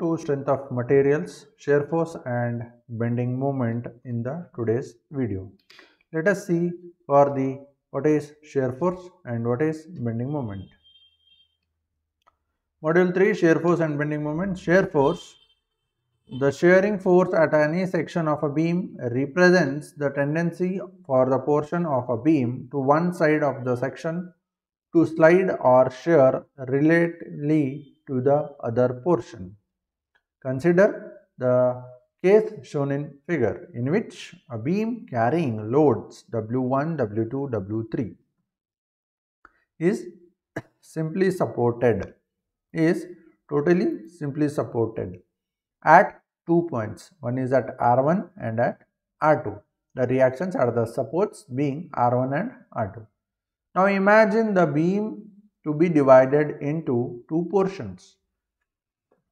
to strength of materials, shear force and bending moment in the today's video. Let us see for the what is shear force and what is bending moment. Module 3 shear force and bending moment. Shear force the shearing force at any section of a beam represents the tendency for the portion of a beam to one side of the section to slide or shear relatively to the other portion. Consider the case shown in figure in which a beam carrying loads W1, W2, W3 is simply supported is totally simply supported at two points one is at R1 and at R2 the reactions are the supports being R1 and R2. Now imagine the beam to be divided into two portions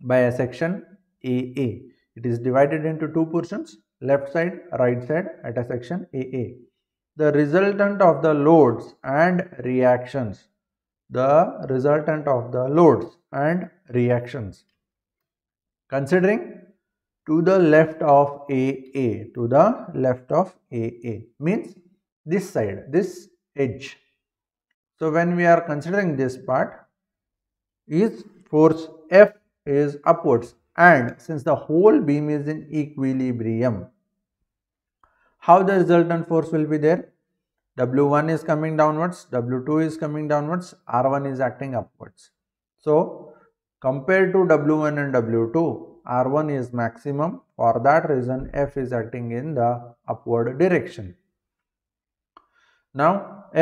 by a section AA. It is divided into two portions left side, right side at a section AA. The resultant of the loads and reactions. The resultant of the loads and reactions. Considering to the left of AA, to the left of AA means this side, this edge. So when we are considering this part, is force F is upwards and since the whole beam is in equilibrium how the resultant force will be there w1 is coming downwards w2 is coming downwards r1 is acting upwards so compared to w1 and w2 r1 is maximum for that reason f is acting in the upward direction now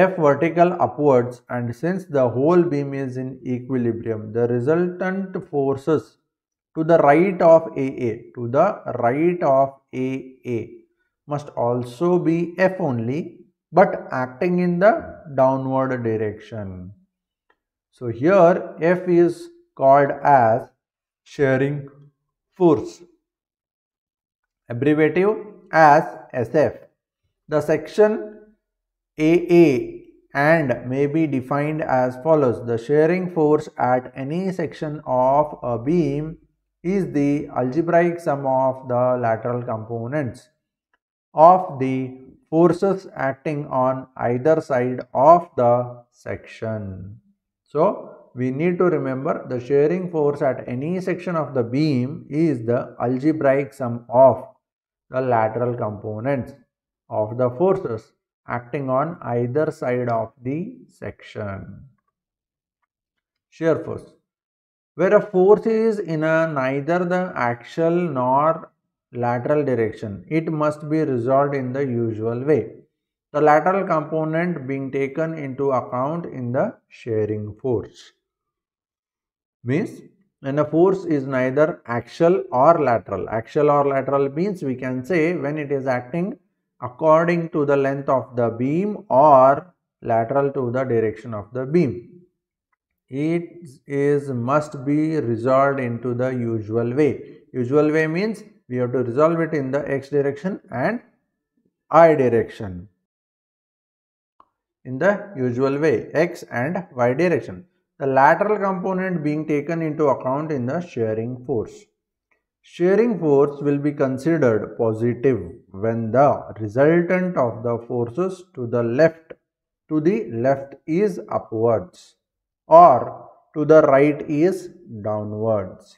f vertical upwards and since the whole beam is in equilibrium the resultant forces to the right of AA to the right of AA must also be F only but acting in the downward direction. So here F is called as shearing force abbreviative as SF. The section AA and may be defined as follows. The shearing force at any section of a beam is the algebraic sum of the lateral components of the forces acting on either side of the section. So, we need to remember the shearing force at any section of the beam is the algebraic sum of the lateral components of the forces acting on either side of the section. Shear force where a force is in a neither the axial nor lateral direction. It must be resolved in the usual way. The lateral component being taken into account in the sharing force. Means when a force is neither axial or lateral. Axial or lateral means we can say when it is acting according to the length of the beam or lateral to the direction of the beam it is must be resolved into the usual way. Usual way means we have to resolve it in the x direction and i direction in the usual way x and y direction. The lateral component being taken into account in the shearing force. Shearing force will be considered positive when the resultant of the forces to the left to the left is upwards or to the right is downwards.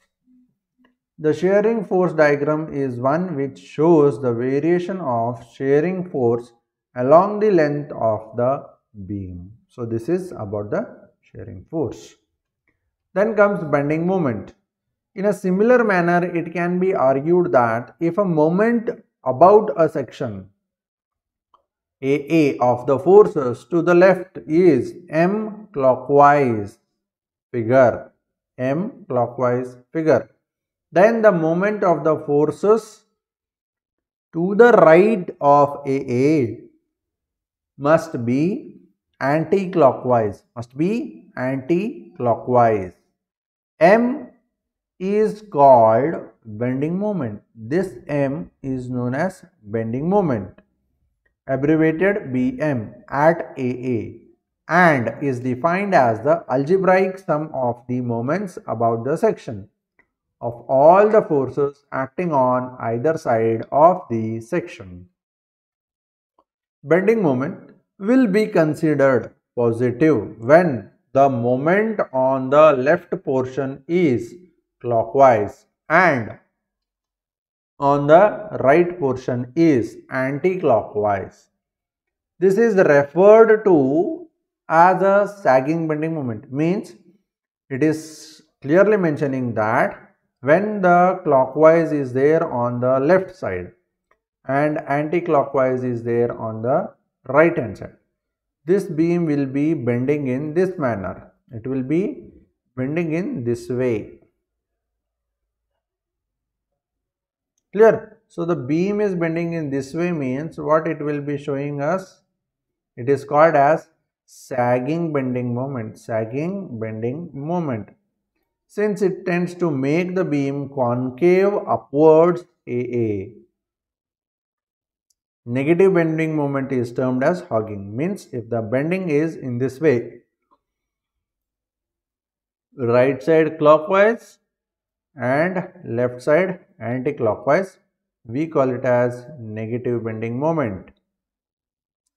The shearing force diagram is one which shows the variation of shearing force along the length of the beam. So this is about the shearing force. Then comes bending moment. In a similar manner, it can be argued that if a moment about a section AA of the forces to the left is m clockwise figure m clockwise figure then the moment of the forces to the right of AA must be anti-clockwise must be anti-clockwise m is called bending moment this m is known as bending moment abbreviated bm at aa and is defined as the algebraic sum of the moments about the section of all the forces acting on either side of the section. Bending moment will be considered positive when the moment on the left portion is clockwise and on the right portion is anti-clockwise. This is referred to as a sagging bending moment means it is clearly mentioning that when the clockwise is there on the left side and anti-clockwise is there on the right hand side this beam will be bending in this manner it will be bending in this way clear so the beam is bending in this way means what it will be showing us it is called as sagging bending moment, sagging bending moment. Since it tends to make the beam concave upwards AA. Negative bending moment is termed as hogging, means if the bending is in this way, right side clockwise and left side anti-clockwise, we call it as negative bending moment.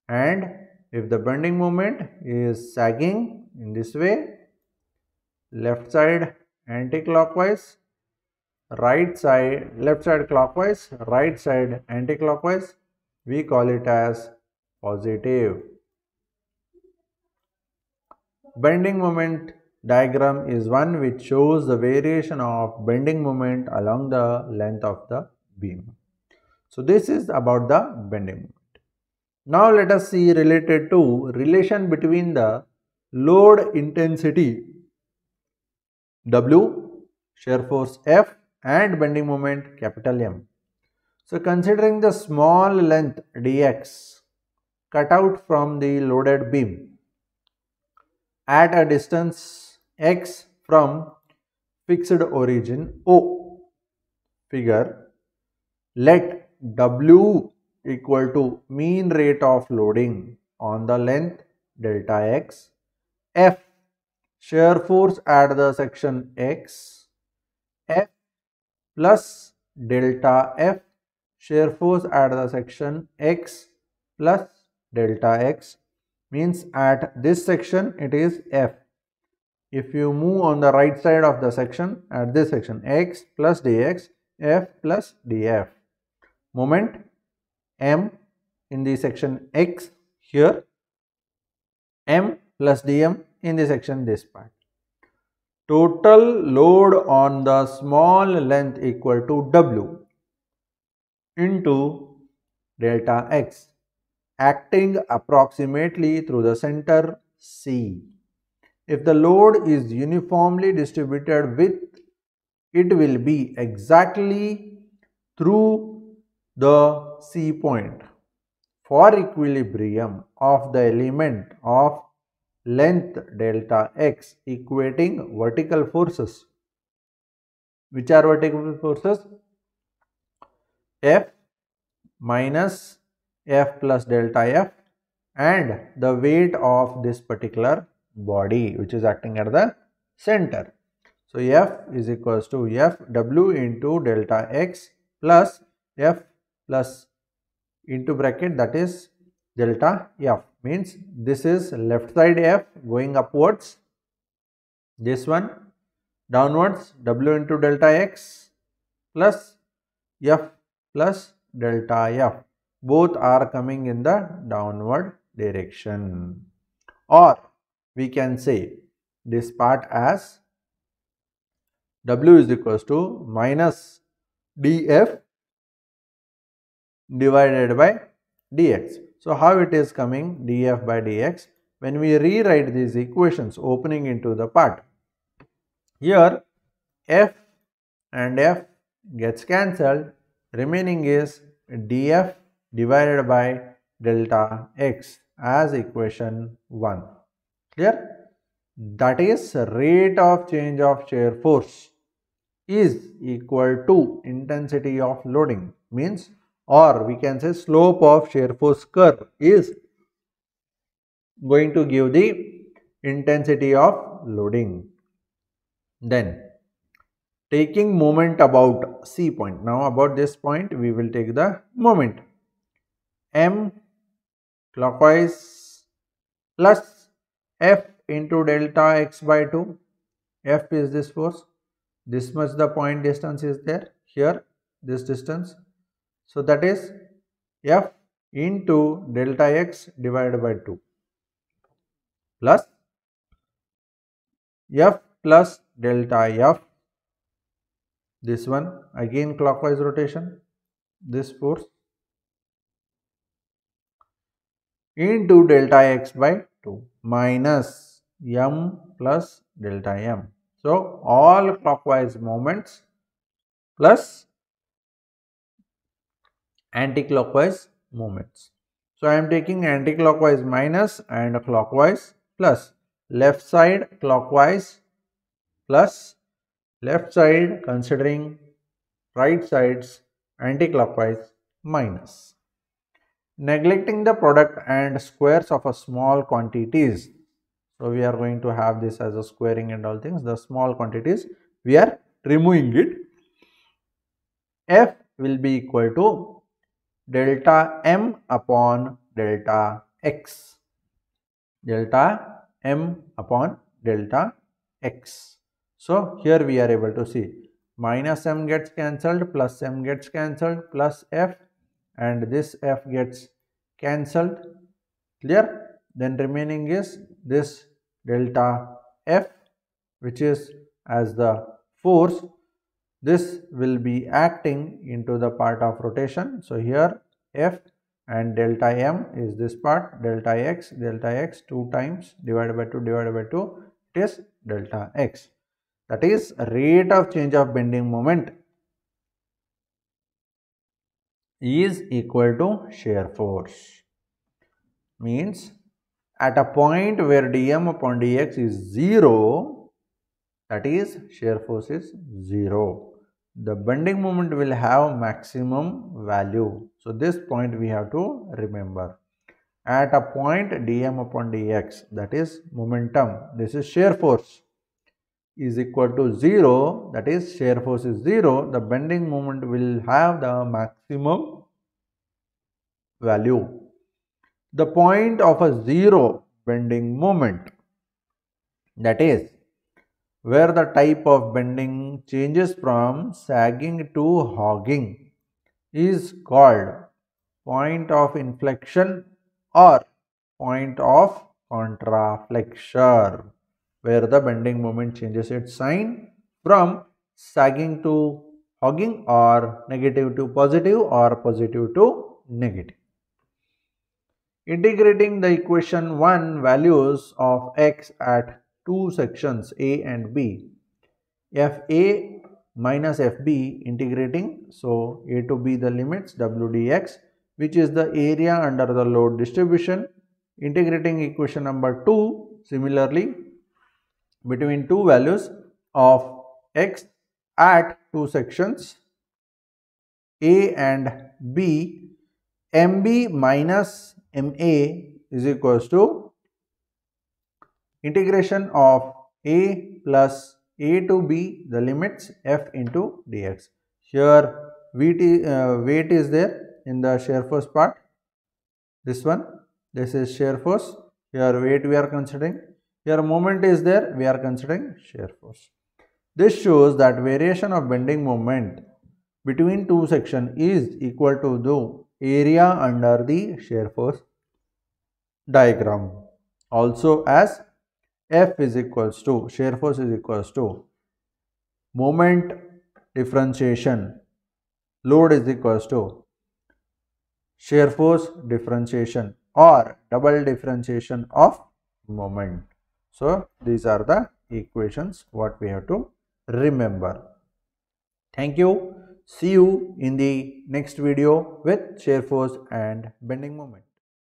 And if the bending moment is sagging in this way, left side anti-clockwise, right side, left side clockwise, right side anti-clockwise, we call it as positive. Bending moment diagram is one which shows the variation of bending moment along the length of the beam. So, this is about the bending moment. Now let us see related to relation between the load intensity W, shear force F and bending moment capital M. So considering the small length dx cut out from the loaded beam at a distance x from fixed origin O figure, let W equal to mean rate of loading on the length delta x f shear force at the section x f plus delta f shear force at the section x plus delta x means at this section it is f if you move on the right side of the section at this section x plus dx f plus df moment m in the section x here m plus dm in the section this part. Total load on the small length equal to w into delta x acting approximately through the center C. If the load is uniformly distributed with it will be exactly through the C point. For equilibrium of the element of length delta x equating vertical forces. Which are vertical forces? F minus F plus delta F and the weight of this particular body which is acting at the center. So, F is equals to F W into delta x plus F plus into bracket that is delta f means this is left side f going upwards this one downwards w into delta x plus f plus delta f both are coming in the downward direction or we can say this part as w is equals to minus df divided by dx. So, how it is coming df by dx when we rewrite these equations opening into the part. Here f and f gets cancelled remaining is df divided by delta x as equation 1. Clear? That is rate of change of shear force is equal to intensity of loading means or we can say slope of shear force curve is going to give the intensity of loading. Then taking moment about C point. Now about this point we will take the moment m clockwise plus f into delta x by 2 f is this force this much the point distance is there here this distance so that is f into delta x divided by 2 plus f plus delta f this one again clockwise rotation this force into delta x by 2 minus m plus delta m. So, all clockwise moments plus anti-clockwise movements. So I am taking anti-clockwise minus and clockwise plus left side clockwise plus left side considering right sides anti-clockwise minus. Neglecting the product and squares of a small quantities. So we are going to have this as a squaring and all things. The small quantities we are removing it. F will be equal to delta m upon delta x delta m upon delta x so here we are able to see minus m gets cancelled plus m gets cancelled plus f and this f gets cancelled clear then remaining is this delta f which is as the force this will be acting into the part of rotation. So, here F and delta m is this part delta x delta x 2 times divided by 2 divided by 2 it is delta x that is rate of change of bending moment is equal to shear force means at a point where dm upon dx is 0 that is shear force is 0 the bending moment will have maximum value. So this point we have to remember. At a point dm upon dx that is momentum this is shear force is equal to 0 that is shear force is 0 the bending moment will have the maximum value. The point of a 0 bending moment that is where the type of bending changes from sagging to hogging is called point of inflection or point of contraflexure where the bending moment changes its sign from sagging to hogging or negative to positive or positive to negative. Integrating the equation 1 values of x at two sections A and B, F A minus FB integrating. So, A to B the limits WDX which is the area under the load distribution. Integrating equation number 2 similarly between two values of X at two sections A and B MB minus MA is equals to integration of a plus a to b the limits f into dx here vt uh, weight is there in the shear force part this one this is shear force here weight we are considering here moment is there we are considering shear force this shows that variation of bending moment between two section is equal to the area under the shear force diagram also as F is equals to, shear force is equals to moment differentiation, load is equals to shear force differentiation or double differentiation of moment. So, these are the equations what we have to remember. Thank you. See you in the next video with shear force and bending moment.